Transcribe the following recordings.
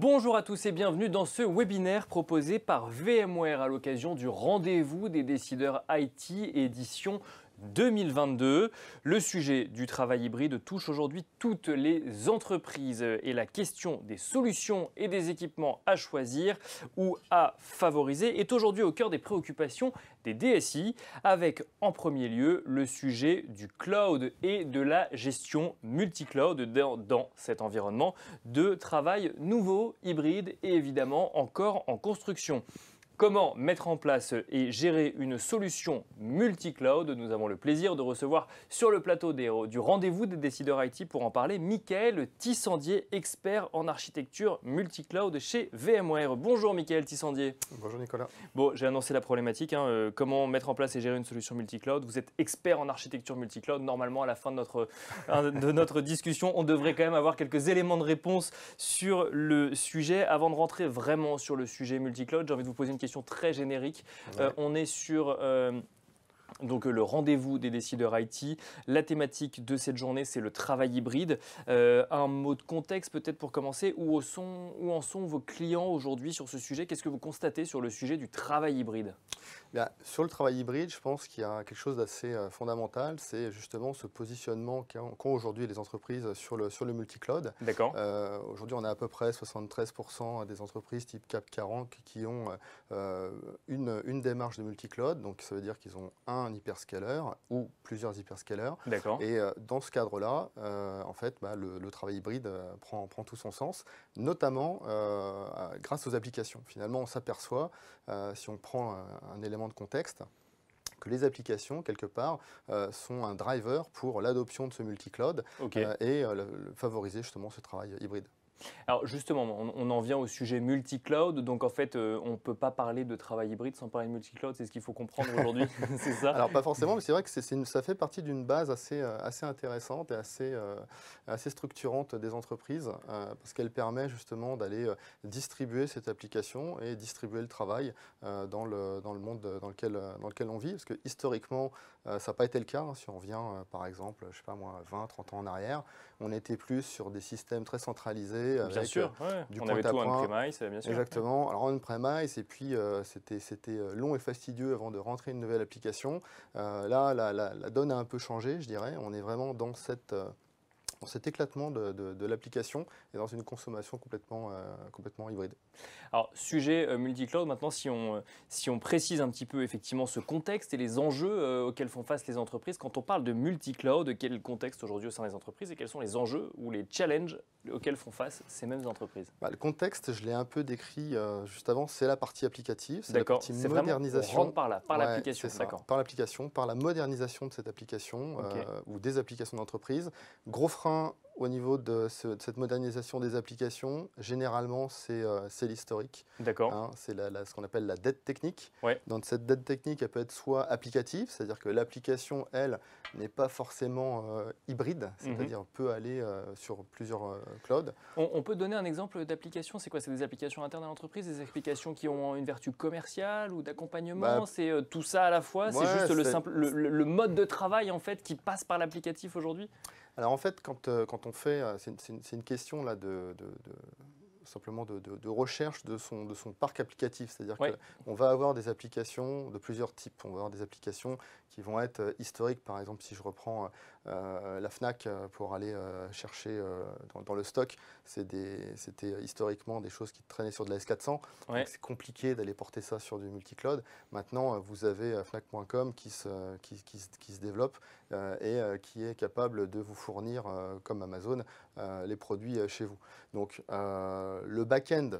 Bonjour à tous et bienvenue dans ce webinaire proposé par VMware à l'occasion du rendez-vous des décideurs IT édition 2022. Le sujet du travail hybride touche aujourd'hui toutes les entreprises et la question des solutions et des équipements à choisir ou à favoriser est aujourd'hui au cœur des préoccupations des DSI avec en premier lieu le sujet du cloud et de la gestion multicloud dans, dans cet environnement de travail nouveau, hybride et évidemment encore en construction. Comment mettre en place et gérer une solution multi-cloud Nous avons le plaisir de recevoir sur le plateau du rendez-vous des décideurs IT pour en parler Michael Tissandier, expert en architecture multi-cloud chez VMware. Bonjour Michael Tissandier. Bonjour Nicolas. Bon, j'ai annoncé la problématique, hein, euh, comment mettre en place et gérer une solution multi-cloud. Vous êtes expert en architecture multi-cloud. Normalement, à la fin de notre, hein, de notre discussion, on devrait quand même avoir quelques éléments de réponse sur le sujet. Avant de rentrer vraiment sur le sujet multi-cloud, j'ai envie de vous poser une question très générique. Euh, on est sur euh, donc euh, le rendez-vous des décideurs IT. La thématique de cette journée, c'est le travail hybride. Euh, un mot de contexte peut-être pour commencer. Où, au où en sont vos clients aujourd'hui sur ce sujet Qu'est-ce que vous constatez sur le sujet du travail hybride eh Sur le travail hybride, je pense qu'il y a quelque chose d'assez euh, fondamental. C'est justement ce positionnement qu'ont aujourd'hui les entreprises sur le, sur le multi-cloud. D'accord. aujourd'hui, on a à peu près 73% des entreprises type Cap 40 qui ont une, une démarche de multi-cloud. Donc ça veut dire qu'ils ont un un hyperscaler ou plusieurs hyperscalers. Et euh, dans ce cadre-là, euh, en fait, bah, le, travail hybride euh, prend, prend, tout son sens, notamment grâce aux applications. Finalement, on s'aperçoit, si on prend un, élément de contexte, que les applications, quelque part, sont un driver pour l'adoption de ce multi et favoriser justement ce travail hybride. Alors justement, on, en vient au sujet multi-cloud. Donc en fait, euh, on ne peut pas parler de travail hybride sans parler de multi-cloud. C'est ce qu'il faut comprendre aujourd'hui, c'est ça Alors pas forcément, mais c'est vrai que ça fait partie d'une base assez, euh, intéressante et euh, assez, structurante des entreprises parce qu'elle permet justement d'aller distribuer cette application et distribuer le travail dans, le, monde dans lequel, on vit. Parce que historiquement, ça n'a pas été le cas. Hein. Si on revient par exemple, je sais pas moi, 20, 30 ans en arrière, on était plus sur des systèmes très centralisés bien sûr, on avait tout point. on-premise, Exactement. Alors on-premise, et puis euh, c'était, c'était euh, long et fastidieux avant de rentrer une nouvelle application. Euh, là, la, donne a un peu changé, je dirais. On est vraiment dans cette... Dans cet éclatement de, de, l'application et dans une consommation complètement, complètement hybride. Alors, sujet multi-cloud. maintenant, si on, si on précise un petit peu effectivement ce contexte et les enjeux auxquels font face les entreprises, quand on parle de multi-cloud, quel est le contexte aujourd'hui au sein des entreprises et quels sont les enjeux ou les challenges auxquelles font face ces mêmes entreprises bah, Le contexte, je l'ai un peu décrit euh, juste avant, c'est la partie applicative, c'est la partie modernisation. on par là, par l'application. Par l'application, par la modernisation de cette application euh, ou des applications d'entreprise. Gros frein au niveau de, cette modernisation des applications, généralement, c'est euh, l'historique. D'accord. Hein. c'est ce qu'on appelle la dette technique. Ouais. Donc, cette dette technique, elle peut être soit applicative, c'est-à-dire que l'application, elle, n'est pas forcément euh, hybride, mhm. c'est-à-dire peut aller euh, sur plusieurs clouds. On, peut donner un exemple d'application C'est quoi C'est des applications internes à l'entreprise, des applications qui ont une vertu commerciale ou d'accompagnement bah, C'est tout ça à la fois C'est juste le, simple, le, le, mode de travail, en fait, qui passe par l'applicatif aujourd'hui alors en fait, quand, euh, on fait, euh, c'est une, question là de, simplement de, recherche de son, de son parc applicatif. C'est-à-dire qu'on va avoir des applications de plusieurs types. On va avoir des applications qui vont être euh, historiques. Par exemple, si je reprends euh, la FNAC, euh, pour aller euh, chercher dans, le stock, c'était historiquement des choses qui traînaient sur de la S400. C'est compliqué d'aller porter ça sur du multicloud. Maintenant, vous avez FNAC.com qui se, qui, qui se développe et qui est capable de vous fournir, comme Amazon, les produits chez vous. Donc, le back-end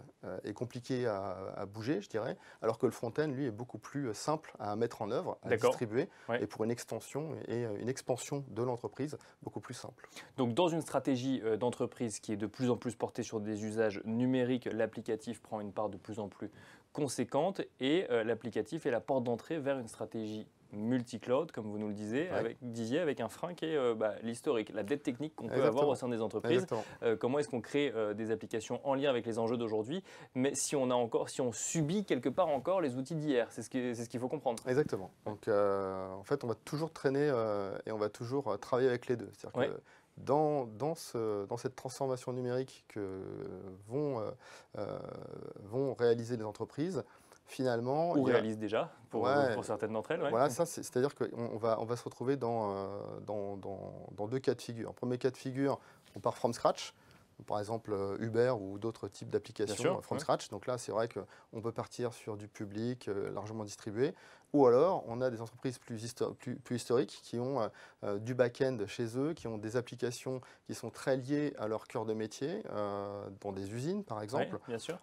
est compliqué à, bouger, je dirais, alors que le front-end, lui, est beaucoup plus simple à mettre en œuvre, à distribuer, et pour une extension et une expansion de l'entreprise, beaucoup plus simple. Donc dans une stratégie euh, d'entreprise qui est de plus en plus portée sur des usages numériques, l'applicatif prend une part de plus en plus conséquente et euh, l'applicatif est la porte d'entrée vers une stratégie multi-cloud, comme vous nous le disiez, avec, avec un frein qui est euh, bah, l'historique, la dette technique qu'on peut avoir au sein des entreprises. Euh, comment est-ce qu'on crée euh, des applications en lien avec les enjeux d'aujourd'hui, mais si on a encore, si on subit quelque part encore les outils d'hier, c'est ce qu'il faut comprendre. Exactement. Donc en fait, on va toujours traîner et on va toujours travailler avec les deux. C'est-à-dire que dans, cette transformation numérique que vont réaliser les entreprises, finalement. Ou réalise déjà, pour, certaines d'entre elles. Voilà, ça, c'est-à-dire qu'on va, on va se retrouver euh, dans, dans, dans, deux cas de figure. En premier cas de figure, on part from scratch. Par exemple, euh, Uber ou d'autres types d'applications euh, from scratch. Donc là, c'est vrai qu'on peut partir sur du public largement distribué. Ou alors, on a des entreprises plus, plus, historiques qui ont du back-end chez eux, qui ont des applications qui sont très liées à leur cœur de métier, dans des usines par exemple. sûr.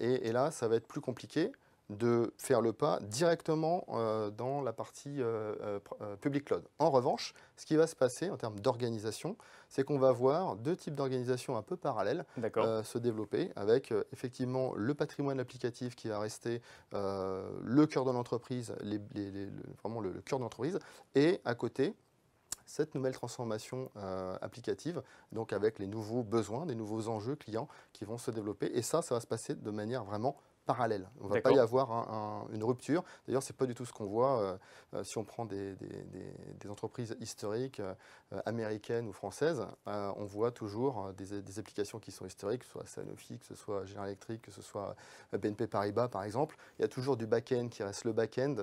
et, et, là, ça va être plus compliqué de faire le pas directement euh, dans la partie euh, euh, public cloud. En revanche, ce qui va se passer en termes d'organisation, c'est qu'on va voir deux types d'organisation un peu parallèles se développer, avec effectivement le patrimoine applicatif qui va rester le cœur de l'entreprise, les, vraiment le, cœur de l'entreprise, et à côté, cette nouvelle transformation applicative, donc avec les nouveaux besoins, des nouveaux enjeux clients qui vont se développer. Et ça, ça va se passer de manière vraiment on ne va pas y avoir une rupture. D'ailleurs, ce n'est pas du tout ce qu'on voit euh, euh, si on prend des, entreprises historiques euh, américaines ou françaises. on voit toujours des, applications qui sont historiques, que ce soit Sanofi, que ce soit General Electric, que ce soit BNP Paribas, par exemple. Il y a toujours du back-end qui reste le back-end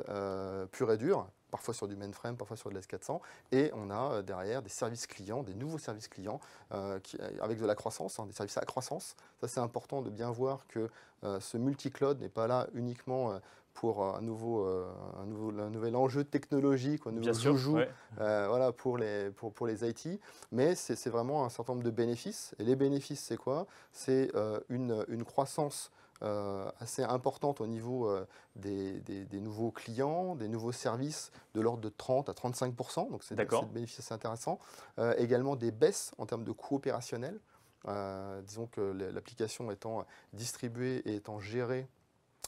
pur et dur, parfois sur du mainframe, parfois sur de l'S400, et on a euh, derrière des services clients, des nouveaux services clients euh, qui, euh, avec de la croissance, hein, des services à croissance. Ça c'est important de bien voir que ce multi-cloud n'est pas là uniquement pour un nouveau, un nouvel enjeu technologique, un nouveau joujou, voilà pour les pour, les IT, mais c'est vraiment un certain nombre de bénéfices. Et les bénéfices c'est quoi C'est une, une croissance euh, assez importante au niveau euh, des, nouveaux clients, des nouveaux services de l'ordre de 30 à 35 donc c'est un bénéfice assez intéressant. Euh, également des baisses en termes de coûts opérationnels. disons que l'application étant distribuée et étant gérée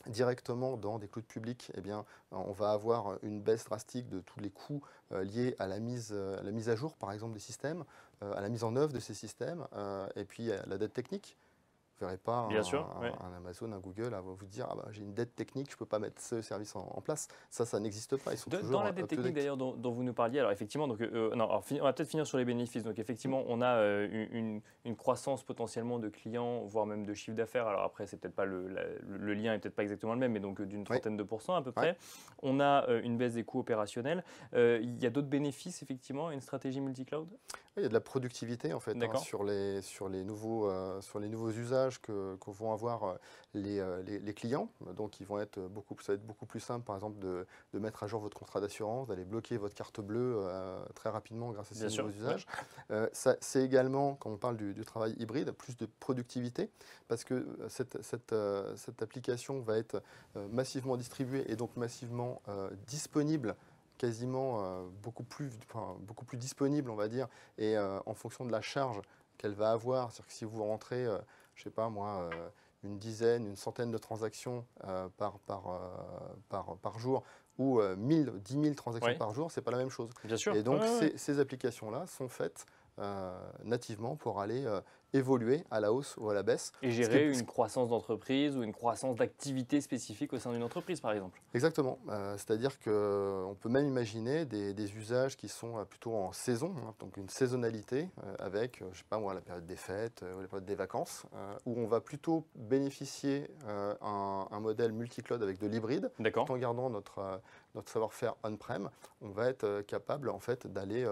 directement dans des clouds publics, eh bien, on va avoir une baisse drastique de tous les coûts liés à la, mise, à la mise à jour, par exemple, des systèmes, à la mise en œuvre de ces systèmes, et puis à la dette technique verrez pas un, Amazon, un Google à vous dire ah bah, j'ai une dette technique, je ne peux pas mettre ce service en, place. Ça, ça n'existe pas. Ils sont toujours dans la dette technique d'ailleurs dont, vous nous parliez, alors effectivement, donc, euh, euh, on va peut-être finir sur les bénéfices. Donc effectivement, on a euh, une, croissance potentiellement de clients, voire même de chiffre d'affaires. Alors après, c'est peut-être pas le, lien est peut-être pas exactement le même, mais donc d'une trentaine de pourcents à peu près. On a une baisse des coûts opérationnels. Il y a d'autres bénéfices effectivement une stratégie multi-cloud Il y a de la productivité en fait hein, sur, les, sur, les nouveaux, sur les nouveaux usages que, vont avoir euh, euh, les, clients. Donc, ils vont être euh, beaucoup, ça va être beaucoup plus simple, par exemple, de, mettre à jour votre contrat d'assurance, d'aller bloquer votre carte bleue très rapidement grâce à ces nouveaux usages. c'est également, quand on parle du, travail hybride, plus de productivité, parce que cette, application va être massivement distribuée et donc massivement disponible quasiment beaucoup, plus, beaucoup plus disponible, on va dire, et en fonction de la charge qu'elle va avoir. C'est-à-dire que si vous rentrez je sais pas moi, euh, une dizaine, une centaine de transactions euh, euh, par, par, jour ou 1000, 10 000 transactions par jour, c'est pas la même chose. Bien sûr. Et donc, ces, applications-là sont faites nativement pour aller évoluer à la hausse ou à la baisse. Et gérer une croissance d'entreprise ou une croissance d'activité spécifique au sein d'une entreprise, par exemple. Exactement. Euh, c'est-à-dire qu'on peut même imaginer des, usages qui sont euh, plutôt en saison, hein, donc une saisonnalité euh, avec, je sais pas moi, la période des fêtes ou la période des vacances, où on va plutôt bénéficier un, modèle multi-cloud avec de l'hybride, tout en gardant notre, notre savoir-faire on-prem. On va être capable en fait d'aller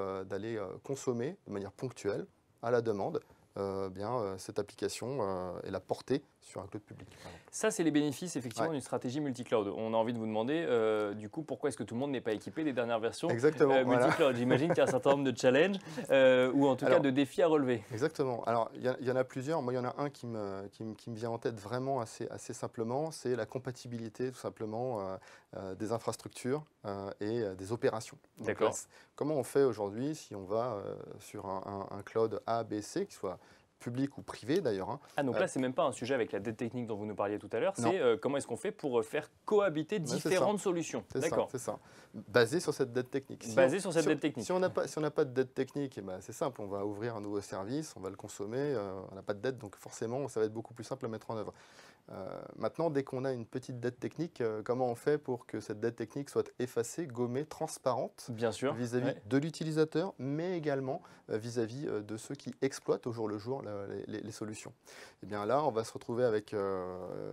consommer de manière ponctuelle à la demande euh, bien, euh, cette application euh, et la portée sur un cloud public. ça, c'est les bénéfices effectivement d'une stratégie multi-cloud. On a envie de vous demander, euh, du coup, pourquoi est-ce que tout le monde n'est pas équipé des dernières versions Exactement. Euh, multi-cloud J'imagine qu'il y a un certain nombre de challenges euh, ou en tout cas de défis à relever. Exactement. Alors, il y, en a plusieurs. Moi, il y en a un qui me, qui vient en tête vraiment assez, assez simplement c'est la compatibilité tout simplement des infrastructures et des opérations. D'accord. Comment on fait aujourd'hui si on va sur un, un cloud A, B, C, qui soit public ou privé d'ailleurs. Hein. Ah donc là, euh, c'est même pas un sujet avec la dette technique dont vous nous parliez tout à l'heure, c'est euh, comment est-ce qu'on fait pour euh, faire cohabiter différentes solutions. D'accord. C'est ça. Basé sur cette dette technique. Basé sur cette dette technique. Si on n'a pas, si pas de dette technique, eh ben, c'est simple, on va ouvrir un nouveau service, on va le consommer, on n'a pas de dette, donc forcément, ça va être beaucoup plus simple à mettre en œuvre. Euh, maintenant, dès qu'on a une petite dette technique, euh, comment on fait pour que cette dette technique soit effacée, gommée, transparente Vis-à-vis de l'utilisateur, mais également euh, vis-à-vis de ceux qui exploitent au jour le jour les, solutions. Et eh bien là, on va se retrouver avec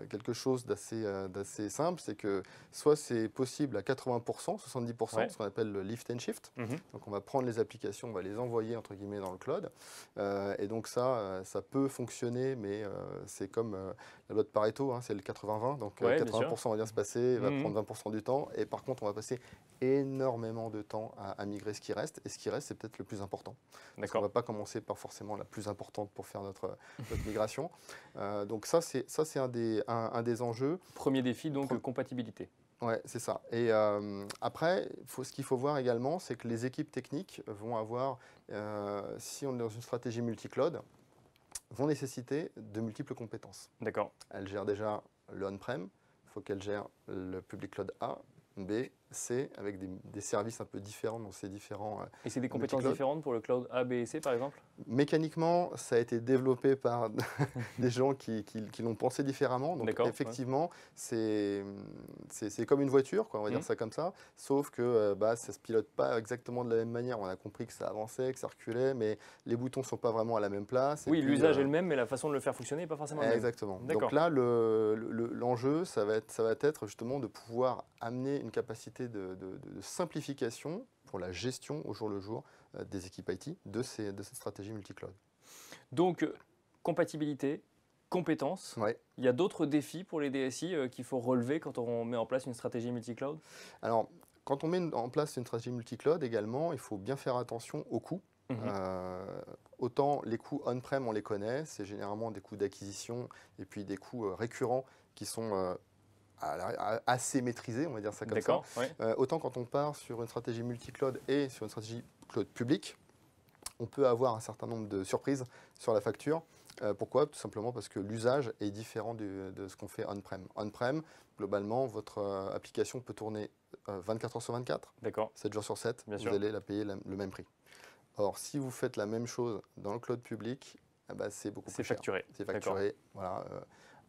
quelque chose d'assez simple, c'est que soit c'est possible à 80%, 70%, ce qu'on appelle le lift and shift. Mhm. Donc on va prendre les applications, on va les envoyer entre guillemets dans le cloud. et donc ça, ça peut fonctionner, mais c'est comme la loi de Paris Hein, c'est le 80-20, donc 80% euh, va bien se passer, va mhm. prendre 20% du temps, et par contre, on va passer énormément de temps à, migrer ce qui reste, et ce qui reste, c'est peut-être le plus important. on ne va pas commencer par forcément la plus importante pour faire notre, migration. Euh, donc ça, c'est un des, un, des enjeux. Premier défi, donc, compatibilité. Ouais, c'est ça. Et euh, après, faut, ce qu'il faut voir également, c'est que les équipes techniques vont avoir, si on est dans une stratégie multi-cloud, vont nécessiter de multiples compétences. D'accord. Elle gère déjà le on-prem, il faut qu'elle gère le public cloud A, B, c'est avec des, services un peu différents dans ces différents. Euh, et c'est des compétences différentes pour le cloud A, B et C par exemple Mécaniquement, ça a été développé par des gens qui, l'ont pensé différemment. Donc effectivement, c'est comme une voiture, on va dire mmh. ça comme ça, sauf que euh, bah, ça ne se pilote pas exactement de la même manière. On a compris que ça avançait, que ça reculait, mais les boutons ne sont pas vraiment à la même place. Oui, l'usage euh, est le même, mais la façon de le faire fonctionner n'est pas forcément la même. Exactement. Donc là, l'enjeu, le, ça, ça va être justement de pouvoir amener une capacité de, simplification pour la gestion au jour le jour euh, des équipes IT de, ces, de cette stratégie multi-cloud. Donc, euh, compatibilité, compétences. Il y a d'autres défis pour les DSI euh, qu'il faut relever quand on met en place une stratégie multi-cloud. Alors, quand on met en place une stratégie multi-cloud également, il faut bien faire attention aux coûts. Mhm. autant les coûts on-prem, on les connaît, c'est généralement des coûts d'acquisition et puis des coûts récurrents qui sont assez maîtrisé, on va dire ça comme ça. Euh, autant quand on part sur une stratégie multi-cloud et sur une stratégie cloud publique, on peut avoir un certain nombre de surprises sur la facture. Euh, pourquoi Tout simplement parce que l'usage est différent de, ce qu'on fait on-prem. On-prem, globalement, votre euh, application peut tourner 24 heures sur 24, 7 jours sur 7, vous allez la payer le même prix. Or, si vous faites la même chose dans le cloud public, eh ben, c'est beaucoup plus C'est facturé. C'est facturé. Voilà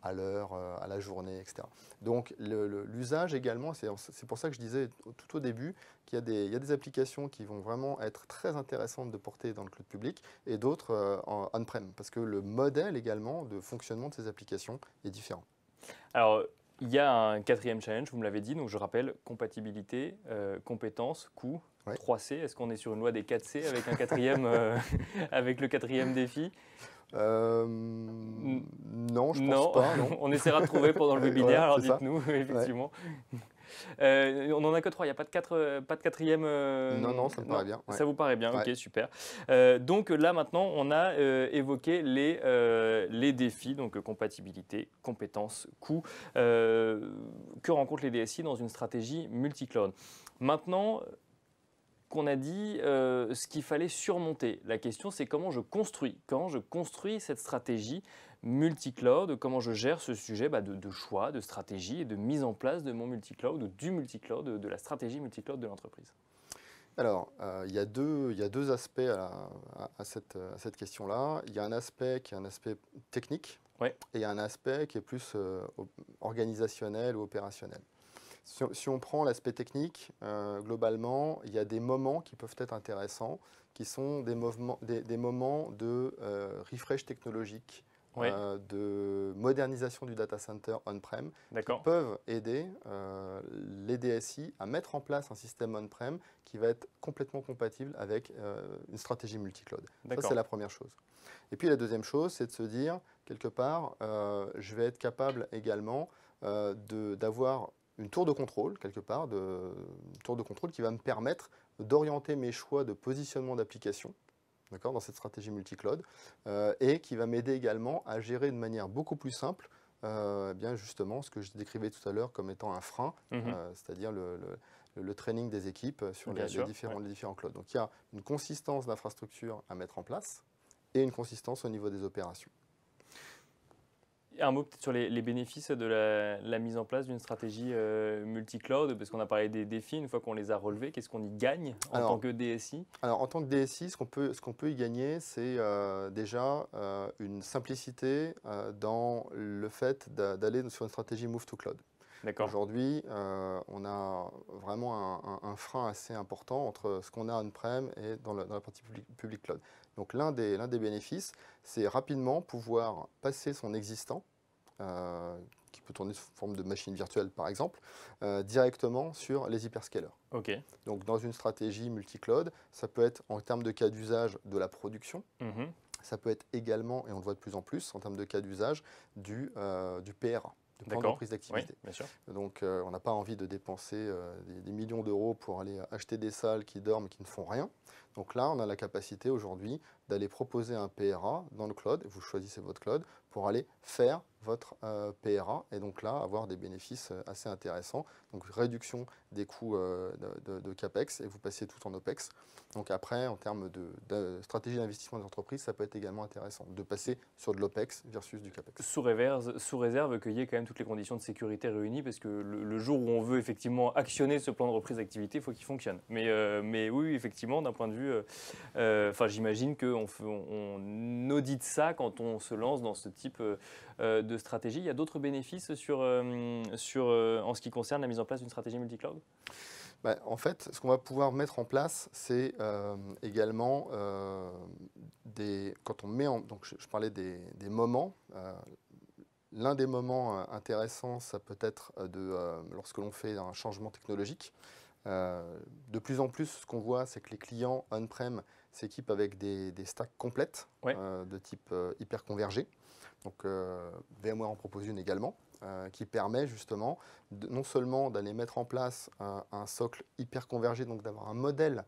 à l'heure, euh, à la journée, etc. Donc l'usage également, c'est pour ça que je disais tout au début qu'il y, y, a des applications qui vont vraiment être très intéressantes de porter dans le cloud public et d'autres euh, en on-prem, parce que le modèle également de fonctionnement de ces applications est différent. Alors, il y a un quatrième challenge, vous me l'avez dit, donc je rappelle, compatibilité, compétence, euh, compétences, coût, 3C. Est-ce qu'on est sur une loi des 4C avec, un quatrième, euh, avec le quatrième défi euh, non, je pense pas. Non. on essaiera de trouver pendant le webinaire, alors dites-nous, effectivement. Euh, on n'en a que trois, il n'y a pas de, quatre, pas de quatrième. non, non, ça me paraît bien. Ça vous paraît bien, ok, super. donc là, maintenant, on a évoqué les, les défis, donc compatibilité, compétences, coût, que rencontrent les DSI dans une stratégie multiclone. Maintenant, qu'on a dit euh, ce qu'il fallait surmonter. La question, c'est comment je construis, quand je construis cette stratégie multi-cloud, comment je gère ce sujet bah, de, choix, de stratégie et de mise en place de mon multi-cloud ou du multi-cloud, de, la stratégie multi-cloud de l'entreprise. Alors, euh, il, y a deux, aspects à, cette, question-là. Il y a un aspect qui est un aspect technique et il y a un aspect qui est plus euh, organisationnel ou opérationnel. Si, on prend l'aspect technique, euh, globalement, il y a des moments qui peuvent être intéressants, qui sont des, des moments de euh, refresh technologique, euh, de modernisation du data center on-prem, qui peuvent aider les DSI à mettre en place un système on-prem qui va être complètement compatible avec une stratégie multi-cloud. Ça, c'est la première chose. Et puis la deuxième chose, c'est de se dire, quelque part, je vais être capable également d'avoir une tour de contrôle, quelque part, de, tour de contrôle qui va me permettre d'orienter mes choix de positionnement d'application dans cette stratégie multicloud, cloud euh, et qui va m'aider également à gérer de manière beaucoup plus simple euh, eh bien justement ce que je décrivais tout à l'heure comme étant un frein, mhm. euh, c'est-à-dire le, training des équipes sur les, différents, différents clouds. Donc il y a une consistance d'infrastructures à mettre en place et une consistance au niveau des opérations. Un mot peut-être sur les, bénéfices de la, mise en place d'une stratégie euh, multi-cloud, parce qu'on a parlé des défis, une fois qu'on les a relevés, qu'est-ce qu'on y gagne en tant que DSI Alors en tant que DSI, ce qu'on peut, ce peut y gagner, c'est euh, déjà euh, une simplicité dans le fait d'aller sur une stratégie move to cloud. Aujourd'hui, on a vraiment un, frein assez important entre ce qu'on a on-prem et dans, la partie public cloud. Donc l'un des, bénéfices, c'est rapidement pouvoir passer son existant, euh, qui peut tourner sous forme de machine virtuelle par exemple, euh, directement sur les hyperscalers. Donc dans une stratégie multi-cloud, ça peut être en termes de cas d'usage de la production, mhm. ça peut être également, et on le voit de plus en plus, en termes de cas d'usage du, euh, du PRA. de plan d'activité. Donc, euh, on n'a pas envie de dépenser des, des, millions d'euros pour aller acheter des salles qui dorment, qui ne font rien. Donc là, on a la capacité aujourd'hui d'aller proposer un PRA dans le cloud, vous choisissez votre cloud, pour aller faire votre euh, PRA et donc là, avoir des bénéfices euh, assez intéressants. Donc réduction des coûts euh, de, CAPEX et vous passez tout en OPEX. Donc après, en termes de, stratégie d'investissement des entreprises, ça peut être également intéressant de passer sur de l'OPEX versus du CAPEX. Sous réserve, sous réserve qu'il y ait quand même toutes les conditions de sécurité réunies parce que le, jour où on veut effectivement actionner ce plan de reprise d'activité, il faut qu'il fonctionne. mais oui, effectivement, d'un point de vue euh, euh, enfin, j'imagine qu'on audite ça quand on se lance dans ce type euh, de stratégie. Il y a d'autres bénéfices sur, en ce qui concerne la mise en place d'une stratégie multicloud bah, en fait, ce qu'on va pouvoir mettre en place, c'est également des. Quand on met Donc, je, parlais des, moments. L'un des moments intéressants, ça peut être de, lorsque l'on fait un changement technologique. Euh, de plus en plus, ce qu'on voit, c'est que les clients on-prem s'équipent avec des, stacks complètes euh, de type euh, hyper convergé. Donc VMware en propose une également, qui permet justement non seulement d'aller mettre en place un, socle hyper convergé, donc d'avoir un modèle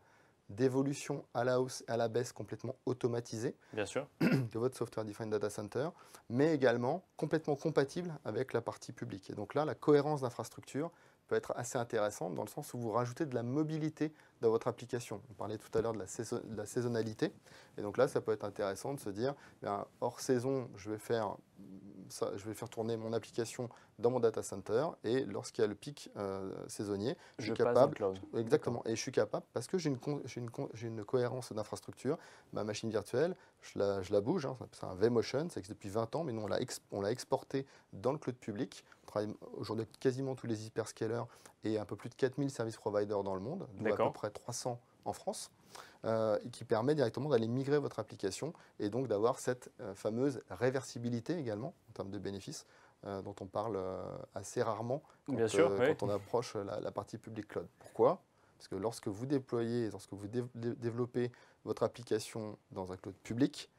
d'évolution à la hausse et à la baisse complètement automatisé de votre software defined data center, mais également complètement compatible avec la partie publique. Et donc là, la cohérence d'infrastructure peut être assez intéressante dans le sens où vous rajoutez de la mobilité dans votre application. On parlait tout à l'heure de, la saisonnalité. Et donc là, ça peut être intéressant de se dire, eh hors saison, je vais, faire ça, je vais faire tourner mon application dans mon data center et lorsqu'il y a le pic euh, saisonnier, je, je suis capable... Cloud. Exactement. Et je suis capable, parce que j'ai une, une, cohérence d'infrastructure, ma machine virtuelle, je la, bouge, hein. c'est un Vmotion, motion ça existe depuis 20 ans, mais nous on l'a exporté dans le cloud public. On travaille aujourd'hui avec quasiment tous les hyperscalers et un peu plus de 4000 service providers dans le monde, d'où à peu près 300 en France, euh, qui permet directement d'aller migrer votre application et donc d'avoir cette euh, fameuse réversibilité également en termes de bénéfices euh, dont on parle euh, assez rarement quand, on approche la, partie public cloud. Pourquoi parce que lorsque vous déployez, lorsque vous développez votre application dans un cloud public,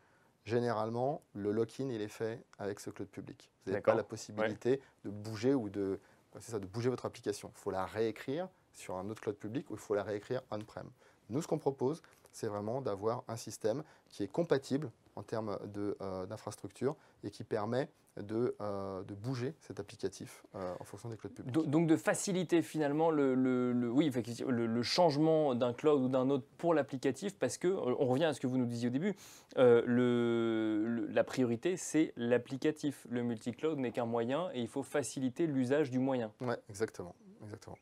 généralement, le lock-in, il est fait avec ce cloud public. Vous n'avez pas la possibilité de bouger ou de, ça, de bouger votre application. Il faut la réécrire sur un autre cloud public ou il faut la réécrire on-prem. Nous, ce qu'on propose, c'est vraiment d'avoir un système qui est compatible en termes euh, d'infrastructure et qui permet de, euh, de bouger cet applicatif euh, en fonction des clouds publics. Donc de faciliter finalement le, le, oui, le, changement d'un cloud ou d'un autre pour l'applicatif parce que, on revient à ce que vous nous disiez au début, le, la priorité c'est l'applicatif. Le multi-cloud n'est qu'un moyen et il faut faciliter l'usage du moyen. Oui, exactement. exactement.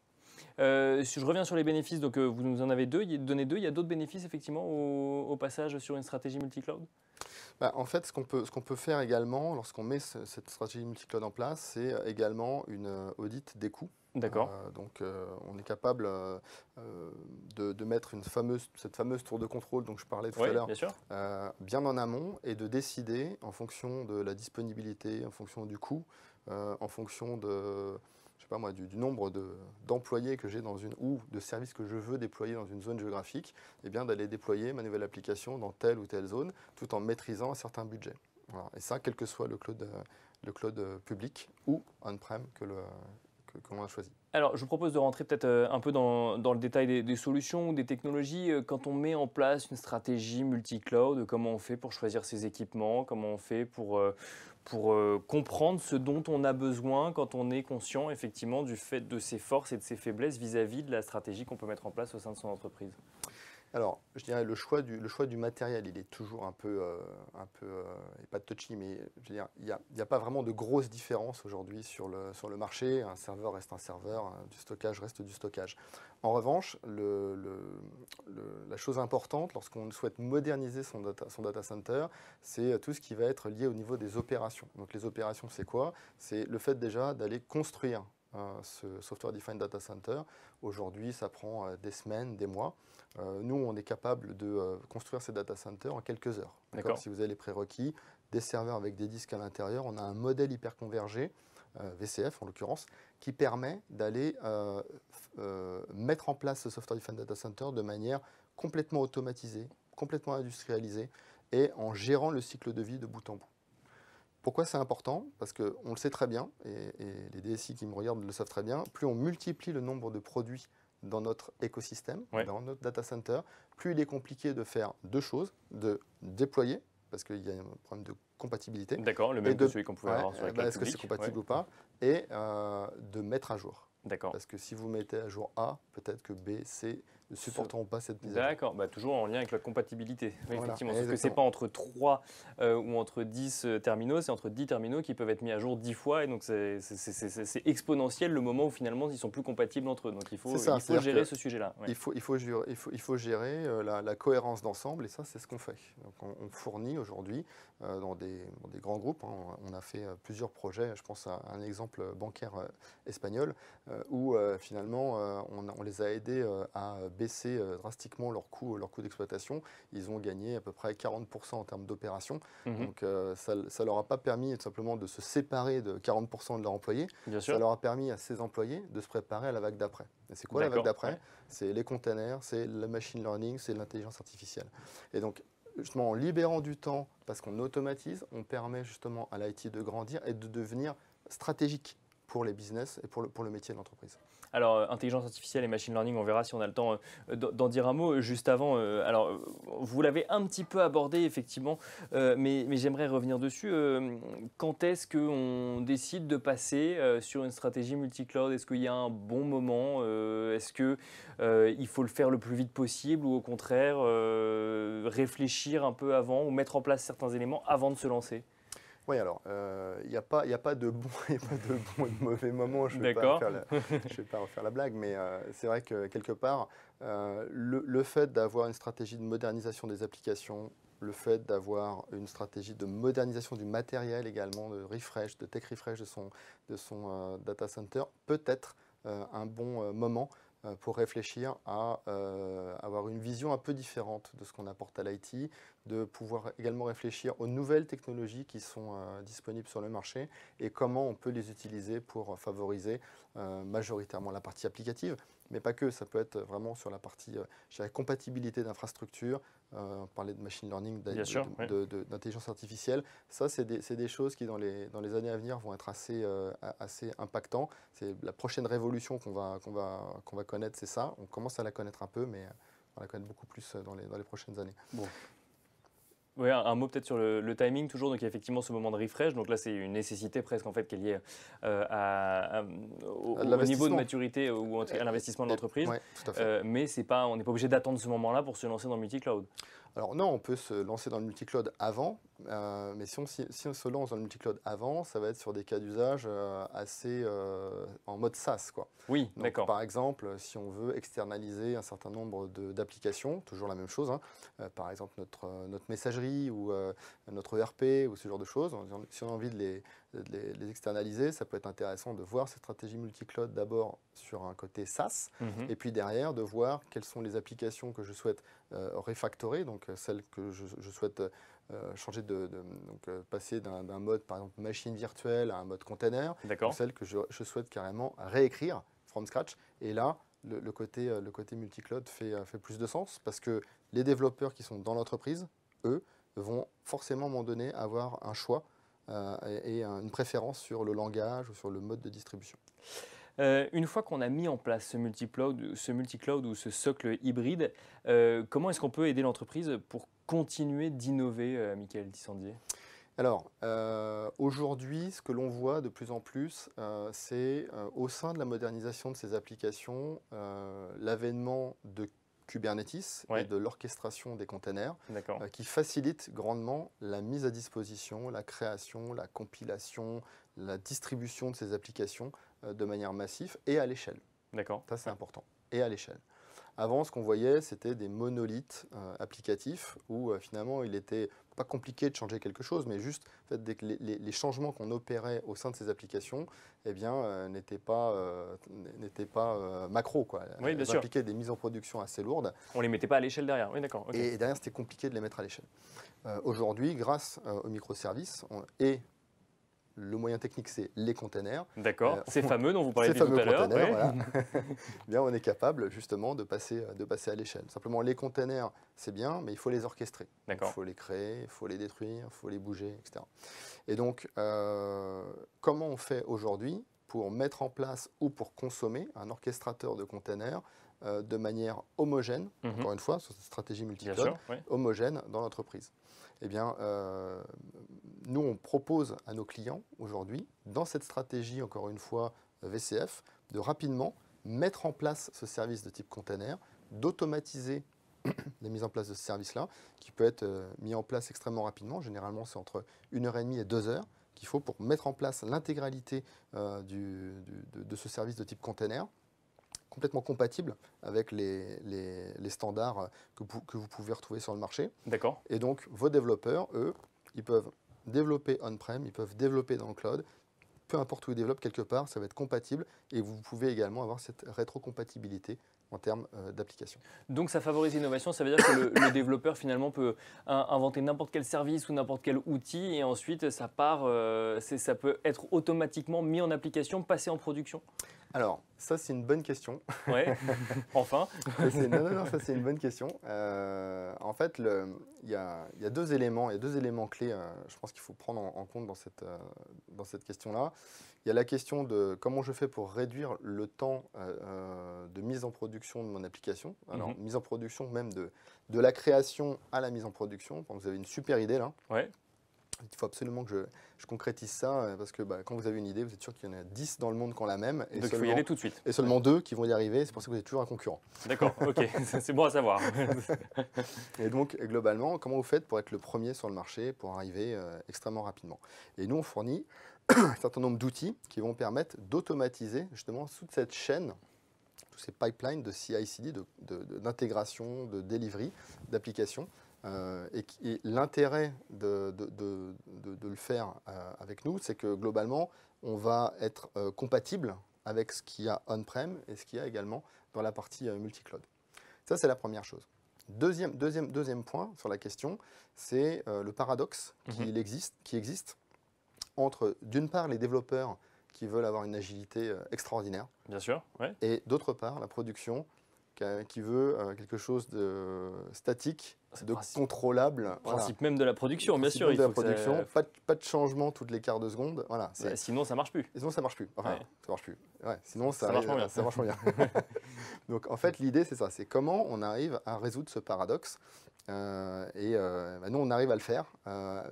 si je reviens sur les bénéfices, donc vous nous en avez deux, donné deux. Il y a d'autres bénéfices effectivement au, au passage sur une stratégie multi-cloud bah, en fait, ce qu'on peut, peut, faire également lorsqu'on met cette stratégie multi multicloud en place, c'est euh, également une euh, audite des coûts. D'accord. Euh, donc, on est capable de, mettre une fameuse, cette fameuse tour de contrôle dont je parlais tout à l'heure bien, bien, en amont et de décider en fonction de la disponibilité, en fonction du coût, en fonction de, moi, du, nombre d'employés que j'ai dans une ou de services que je veux déployer dans une zone géographique, et eh bien d'aller déployer ma nouvelle application dans telle ou telle zone, tout en maîtrisant un certain budget. Et ça, quel que soit le cloud, euh, le cloud euh, public ou on-prem que l'on que, a choisi. Alors, je vous propose de rentrer peut-être euh, un peu dans, le détail des, solutions ou des technologies. Quand on met en place une stratégie multi-cloud, comment on fait pour choisir ses équipements Comment on fait pour, pour euh, comprendre ce dont on a besoin quand on est conscient effectivement du fait de ses forces et de ses faiblesses vis à -vis de la stratégie qu'on peut mettre en place au sein de son entreprise alors, je dirais le choix du, matériel, il est toujours un peu, euh, un peu euh, pas touchy, mais je veux dire, il n'y a, pas vraiment de grosses différences aujourd'hui sur le, marché. Un serveur reste un serveur, hein, du stockage reste du stockage. En revanche, la chose importante lorsqu'on souhaite moderniser son data, son data center, c'est tout ce qui va être lié au niveau des opérations. Donc les opérations, c'est quoi C'est le fait déjà d'aller construire euh, ce Software Defined Data Center. Aujourd'hui, ça prend euh, des semaines, des mois. Euh, nous, on est capable de construire ces data centers en quelques heures. D'accord. Si vous avez les prérequis, des serveurs avec des disques à l'intérieur, on a un modèle hyper convergé, VCF en l'occurrence, qui permet d'aller mettre en place ce Software Defined Data Center de manière complètement automatisée, complètement industrialisée et en gérant le cycle de vie de bout en bout. Pourquoi c'est important Parce qu'on le sait très bien, et, les DSI qui me regardent le savent très bien, plus on multiplie le nombre de produits dans notre écosystème, dans notre data center, plus il est compliqué de faire deux choses, de déployer, parce qu'il y a un problème de compatibilité. D'accord, le même que celui qu'on pouvait avoir sur eh la ben, Est-ce que c'est compatible ou pas Et euh, de mettre à jour. D'accord. Parce que si vous mettez à jour A, peut-être que B, C ne supporteront pas cette mise D'accord, bah, toujours en lien avec la compatibilité. effectivement, parce que ce n'est pas entre 3 euh, ou entre 10 euh, terminaux, c'est entre 10 terminaux qui peuvent être mis à jour 10 fois. Et donc, c'est exponentiel le moment où finalement ils sont plus compatibles entre eux. Donc, il faut, il faut gérer ce sujet-là. Il, faut, il, faut, il, faut, il faut gérer euh, la, cohérence d'ensemble et ça, c'est ce qu'on fait. Donc, on, fournit aujourd'hui dans, des, grands groupes. Hein, on a fait plusieurs projets. Je pense à un exemple bancaire espagnol où finalement on, on, les a aidés à baissé euh, drastiquement leur coût, leur coûts d'exploitation. Ils ont gagné à peu près 40% en termes d'opérations. Mhm. Donc euh, ça ne leur a pas permis tout simplement de se séparer de 40% de leurs employés. Ça leur a permis à ces employés de se préparer à la vague d'après. Et c'est quoi la vague d'après C'est les containers, c'est le machine learning, c'est l'intelligence artificielle. Et donc, justement, en libérant du temps, parce qu'on automatise, on permet justement à l'IT de grandir et de devenir stratégique pour les business et pour pour le métier de l'entreprise. Alors, euh, intelligence artificielle et machine learning, on verra si on a le temps euh, d'en dire un mot. Euh, juste avant, alors, vous l'avez un petit peu abordé, effectivement, mais, j'aimerais revenir dessus. Quand est-ce qu'on décide de passer sur une stratégie multi-cloud Est-ce qu'il y a un bon moment Est-ce qu'il faut le faire le plus vite possible ou au contraire réfléchir un peu avant ou mettre en place certains éléments avant de se lancer oui, alors, il euh, n'y a, pas, de bon et de mauvais moment. Je ne vais, pas refaire la blague, mais euh, c'est vrai que quelque part, euh, le, fait d'avoir une stratégie de modernisation des applications, le fait d'avoir une stratégie de modernisation du matériel également, de refresh, de tech refresh de son, de son data center, peut être un bon moment euh, pour réfléchir à euh, avoir une vision un peu différente de ce qu'on apporte à l'IT, de pouvoir également réfléchir aux nouvelles technologies qui sont euh, disponibles sur le marché et comment on peut les utiliser pour favoriser majoritairement la partie applicative, mais pas que, ça peut être vraiment sur la partie compatibilité d'infrastructure, euh, on parlait de machine learning, d'intelligence artificielle. Ça, c'est des, choses qui, dans les, dans les années à venir, vont être assez, euh, assez impactantes. C'est la prochaine révolution qu'on va, va, va connaître, c'est ça. On commence à la connaître un peu, mais on la connaître beaucoup plus euh, dans les, les prochaines années. Bon un, mot peut-être sur le, timing toujours. Donc, il y a effectivement ce moment de refresh. Donc là, c'est une nécessité presque en fait qu'elle est liée euh, à, au, niveau de maturité ou à l'investissement de l'entreprise. Euh, mais c'est pas, on n'est pas obligé d'attendre ce moment-là pour se lancer dans multi-cloud. Alors non, on peut se lancer dans le multicloud avant, euh, mais si on, si, on, se lance dans le multicloud avant, ça va être sur des cas d'usage euh, assez euh, en mode SaaS. Quoi. Oui, d'accord. Par exemple, si on veut externaliser un certain nombre d'applications, toujours la même chose, hein, par exemple notre, notre messagerie ou notre ERP ou ce genre de choses, si on a envie de les, les, externaliser, ça peut être intéressant de voir cette stratégie multi-cloud d'abord sur un côté SaaS, mhm. et puis derrière de voir quelles sont les applications que je souhaite euh, refactorer, donc euh, celles que je, souhaite euh, changer de, passer d'un mode par exemple machine virtuelle à un mode container, celles que je, souhaite carrément réécrire from scratch, et là le, côté, le côté multi-cloud fait, fait plus de sens parce que les développeurs qui sont dans l'entreprise, eux, vont forcément, à un moment donné, avoir un choix euh, et, une préférence sur le langage ou sur le mode de distribution. Euh, une fois qu'on a mis en place ce multi-cloud, ce multi ou ce socle hybride, euh, comment est-ce qu'on peut aider l'entreprise pour continuer d'innover, Michael Tissandier alors, aujourd'hui, ce que l'on voit de plus en plus, c'est au sein de la modernisation de ces applications, l'avènement de Kubernetes et de l'orchestration des containers euh, qui facilite grandement la mise à disposition, la création, la compilation, la distribution de ces applications euh, de manière massive et à l'échelle. D'accord. Ça, c'est important. Et à l'échelle. Avant, ce qu'on voyait, c'était des monolithes euh, applicatifs où euh, finalement il n'était pas compliqué de changer quelque chose, mais juste les, changements qu'on opérait au sein de ces applications eh bien, euh, n'étaient pas, pas macro. Quoi. Oui, bien des mises en production assez lourdes. On ne les mettait pas à l'échelle derrière. Oui, d'accord. Et, derrière, c'était compliqué de les mettre à l'échelle. Aujourd'hui, grâce aux microservices on, et le moyen technique, c'est les containers. D'accord, C'est euh, ces fameux dont vous parlez tout à l'heure. Eh bien, on est capable justement de passer, de passer à l'échelle. Simplement, les containers, c'est bien, mais il faut les orchestrer. Il faut les créer, il faut les détruire, il faut les bouger, etc. Et donc, euh, comment on fait aujourd'hui pour mettre en place ou pour consommer un orchestrateur de containers euh, de manière homogène, mhm. encore une fois, sur cette stratégie multi homogène dans l'entreprise eh bien, euh, nous, on propose à nos clients aujourd'hui, dans cette stratégie, encore une fois, VCF, de rapidement mettre en place ce service de type container, d'automatiser la mise en place de ce service-là, qui peut être euh, mis en place extrêmement rapidement. Généralement, c'est entre une heure et demie et deux heures qu'il faut pour mettre en place l'intégralité euh, de ce service de type container complètement compatible avec les, standards que, vous pouvez retrouver sur le marché. D'accord. Et donc, vos développeurs, eux, ils peuvent développer on-prem, ils peuvent développer dans le cloud. Peu importe où ils développent, quelque part, ça va être compatible. Et vous pouvez également avoir cette rétrocompatibilité en termes euh, d'application. Donc ça favorise l'innovation, ça veut dire que le, développeur finalement peut inventer n'importe quel service ou n'importe quel outil et ensuite ça part, euh, ça peut être automatiquement mis en application, passé en production alors, ça, c'est une bonne question. Oui, enfin. non, non, non, ça, c'est une bonne question. Euh, en fait, il y, a deux éléments, il deux éléments clés, euh, je pense qu'il faut prendre en, compte dans cette, euh, cette question-là. Il y a la question de comment je fais pour réduire le temps de mise en production de mon application. Alors, mhm. mise en production même de, la création à la mise en production. vous avez une super idée là. Il faut absolument que je, concrétise ça, euh, parce que bah, quand vous avez une idée, vous êtes sûr qu'il y en a 10 dans le monde qui ont la même. Et Donc il faut y aller tout de suite. Et seulement 2 qui vont y arriver, c'est pour ça que vous êtes toujours un concurrent. D'accord, ok, c'est bon à savoir. et donc, globalement, comment vous faites pour être le premier sur le marché, pour arriver euh, extrêmement rapidement Et nous, on fournit un certain nombre d'outils qui vont permettre d'automatiser justement toute cette chaîne tous ces pipelines de CI/CD, d'intégration, de, de, de delivery, d'applications, euh, et, l'intérêt de, le faire euh, avec nous, c'est que globalement, on va être euh, compatible avec ce qu'il y a on-prem et ce qu'il y a également dans la partie multi-cloud. Ça, c'est la première chose. Deuxième, point sur la question, c'est le paradoxe qui, mhm. existe, qui existe entre, d'une part, les développeurs qui veulent avoir une agilité extraordinaire, Bien sûr, et d'autre part, la production qui veut euh, quelque chose de statique, ah, de contrôlable. Voilà. Principe même de la production, bien sûr. de la production, euh, pas, de, changement toutes les quarts de seconde. Voilà, bah, sinon, ça marche plus. sinon, ça marche plus. Enfin, ça marche plus. sinon, ça, ça marche bien. bien. Donc, en fait, l'idée, c'est ça. C'est comment on arrive à résoudre ce paradoxe. Euh, et bah, nous, on arrive à le faire,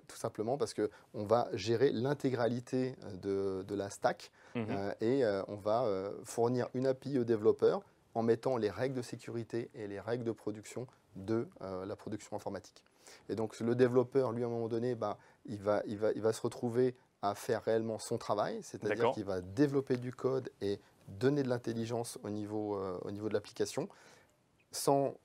tout simplement parce qu'on va gérer l'intégralité de, la stack mhm. et on va fournir une API aux développeurs en mettant les règles de sécurité et les règles de production de euh, la production informatique. Et donc le développeur, lui, à un moment donné, bah, il, va, il, va, il va se retrouver à faire réellement son travail, c'est-à-dire qu'il va développer du code et donner de l'intelligence au, niveau, euh, au niveau de l'application, sans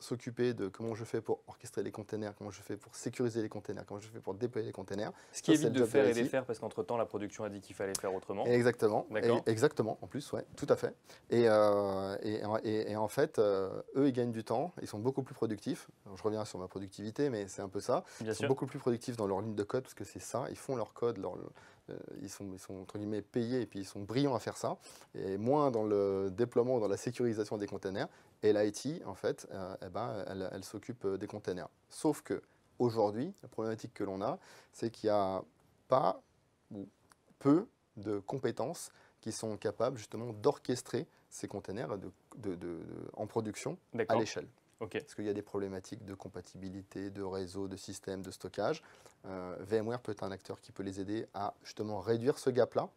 s'occuper de comment je fais pour orchestrer les containers, comment je fais pour sécuriser les containers, comment je fais pour déployer les containers. Ce qui évite de faire et faire, parce qu'entre temps la production a dit qu'il fallait faire autrement. Exactement. exactement. En plus, oui, tout à fait. Et, euh, en fait, euh, eux, ils gagnent du temps. Ils sont beaucoup plus productifs. je reviens sur ma productivité, mais c'est un peu ça. ils sont beaucoup plus productifs dans leur ligne de code parce que c'est ça. Ils font leur code, euh, ils sont, ils sont, entre guillemets payés et puis ils sont brillants à faire ça, et moins dans le déploiement ou dans la sécurisation des containers. Et l'IT, en fait, euh, eh ben, elle, s'occupe euh, des containers. Sauf que aujourd'hui, la problématique que l'on a, c'est qu'il n'y a pas ou peu de compétences qui sont capables justement d'orchestrer ces containers en production à l'échelle. Parce qu'il y a des problématiques de compatibilité, de réseau, de système, de stockage. Euh, VMware peut être un acteur qui peut les aider à justement réduire ce gap-là.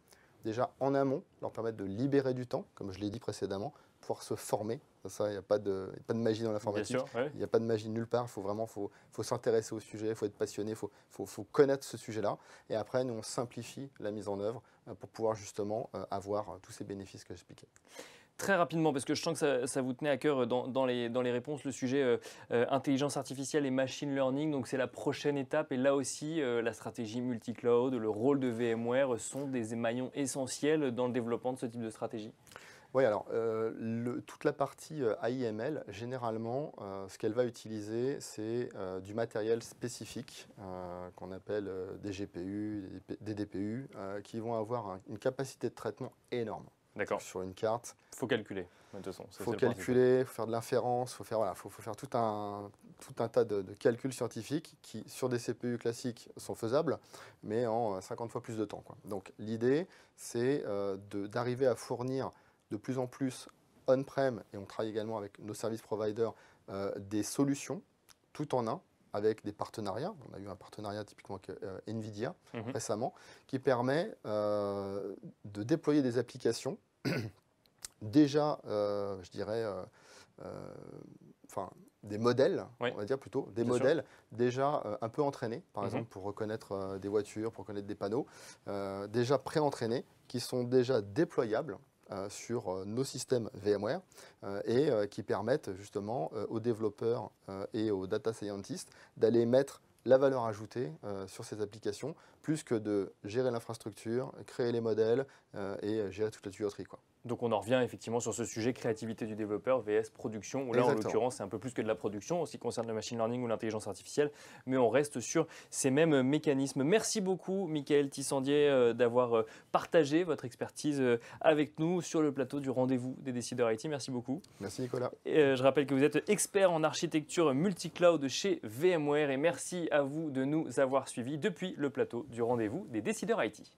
Déjà en amont, leur permettre de libérer du temps, comme je l'ai dit précédemment, pouvoir se former. Ça, il n'y a, pas de magie dans l'informatique. Il n'y a pas de magie nulle part. Il faut vraiment faut, faut s'intéresser au sujet, il faut être passionné, il faut, connaître ce sujet-là. Et après, nous, on simplifie la mise en œuvre euh, pour pouvoir justement euh, avoir euh, tous ces bénéfices que j'expliquais. Très rapidement, parce que je sens que ça, vous tenait à cœur dans, les, dans les, réponses, le sujet intelligence artificielle et machine learning, donc c'est la prochaine étape. Et là aussi, la stratégie multi-cloud, le rôle de VMware sont des maillons essentiels dans le développement de ce type de stratégie. Oui, alors euh, le, toute la partie euh, AIML, généralement, euh, ce qu'elle va utiliser, c'est du matériel spécifique qu'on appelle des GPU, des DPU, qui vont avoir une capacité de traitement énorme. D'accord. Sur une carte. Il faut calculer, de toute façon. Il faut calculer, il faut faire de l'inférence, il faut faire, voilà, faut, faire tout, un, tout un tas de, calculs scientifiques qui, sur des CPU classiques, sont faisables, mais en 50 fois plus de temps. Donc l'idée, c'est d'arriver à fournir de plus en plus on-prem, et on travaille également avec nos services providers, euh, des solutions tout en un avec des partenariats. On a eu un partenariat typiquement avec euh, NVIDIA mhm. récemment, qui permet euh, de déployer des applications déjà, je dirais, enfin, des modèles, on va dire plutôt, des modèles déjà un peu entraînés, par mhm. exemple pour reconnaître des voitures, pour reconnaître des panneaux, déjà pré-entraînés, qui sont déjà déployables euh, sur euh, nos systèmes VMware euh, et qui permettent justement aux développeurs et aux data scientists d'aller mettre la valeur ajoutée sur ces applications, plus que de gérer l'infrastructure, créer les modèles et gérer toute la tuyauterie. Quoi. Donc on en revient effectivement sur ce sujet créativité du développeur, VS production, là en l'occurrence c'est un peu plus que de la production, en ce qui concerne le machine learning ou l'intelligence artificielle, mais on reste sur ces mêmes mécanismes. Merci beaucoup Michael Tissandier euh, d'avoir euh, partagé votre expertise euh, avec nous sur le plateau du rendez-vous des décideurs IT. Merci beaucoup. Merci Nicolas. Et, je rappelle que vous êtes expert en architecture multi multicloud chez VMware et merci à vous de nous avoir suivis depuis le plateau du rendez-vous des décideurs IT.